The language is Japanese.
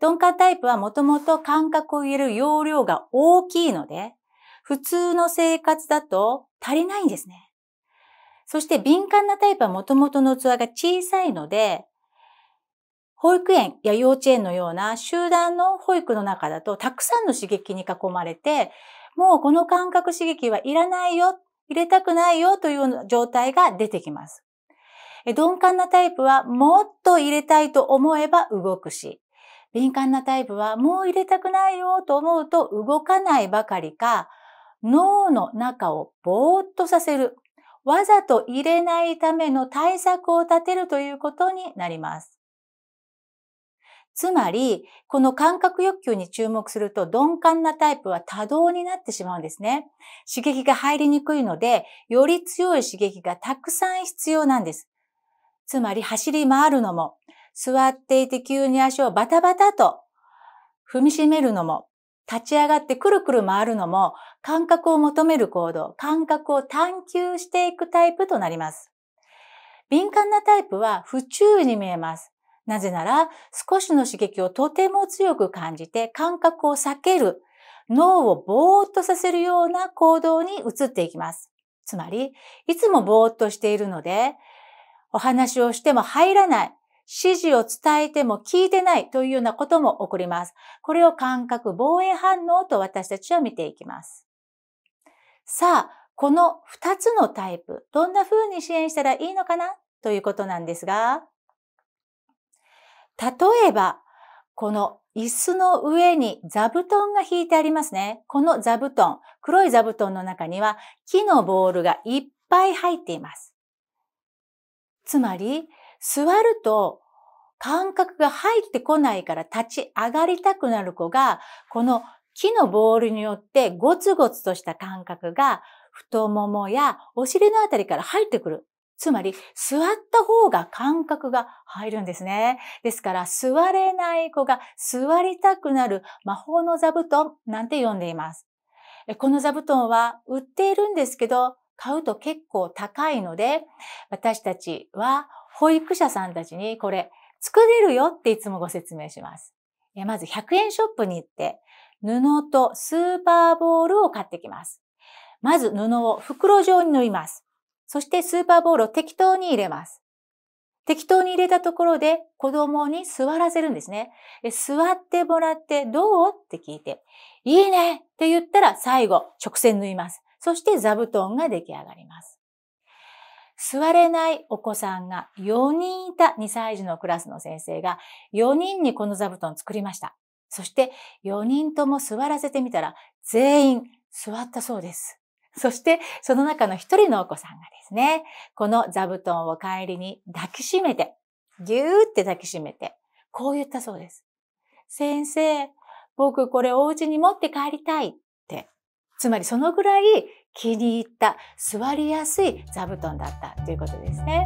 鈍感タイプはもともと感覚を入れる容量が大きいので、普通の生活だと足りないんですね。そして敏感なタイプはもともとの器が小さいので、保育園や幼稚園のような集団の保育の中だとたくさんの刺激に囲まれて、もうこの感覚刺激はいらないよ、入れたくないよという状態が出てきます。鈍感なタイプはもっと入れたいと思えば動くし、敏感なタイプはもう入れたくないよと思うと動かないばかりか、脳の中をぼーっとさせる。わざと入れないための対策を立てるということになります。つまり、この感覚欲求に注目すると鈍感なタイプは多動になってしまうんですね。刺激が入りにくいので、より強い刺激がたくさん必要なんです。つまり走り回るのも、座っていて急に足をバタバタと踏みしめるのも、立ち上がってくるくる回るのも、感覚を求める行動、感覚を探求していくタイプとなります。敏感なタイプは不注意に見えます。なぜなら、少しの刺激をとても強く感じて感覚を避ける、脳をぼーっとさせるような行動に移っていきます。つまり、いつもぼーっとしているので、お話をしても入らない。指示を伝えても聞いてないというようなことも起こります。これを感覚防衛反応と私たちは見ていきます。さあ、この2つのタイプ、どんな風に支援したらいいのかなということなんですが、例えば、この椅子の上に座布団が引いてありますね。この座布団、黒い座布団の中には木のボールがいっぱい入っています。つまり、座ると感覚が入ってこないから立ち上がりたくなる子が、この木のボールによってゴツゴツとした感覚が太ももやお尻のあたりから入ってくる。つまり、座った方が感覚が入るんですね。ですから、座れない子が座りたくなる魔法の座布団なんて呼んでいます。この座布団は売っているんですけど、買うと結構高いので、私たちは保育者さんたちにこれ作れるよっていつもご説明します。まず100円ショップに行って布とスーパーボールを買ってきます。まず布を袋状に縫います。そしてスーパーボールを適当に入れます。適当に入れたところで子供に座らせるんですね。座ってもらってどうって聞いて、いいねって言ったら最後直線縫います。そして座布団が出来上がります。座れないお子さんが4人いた2歳児のクラスの先生が4人にこの座布団を作りました。そして4人とも座らせてみたら全員座ったそうです。そしてその中の1人のお子さんがですね、この座布団を帰りに抱きしめて、ぎゅーって抱きしめて、こう言ったそうです。先生、僕これお家に持って帰りたい。つまりそのぐらい気に入った座りやすい座布団だったということですね。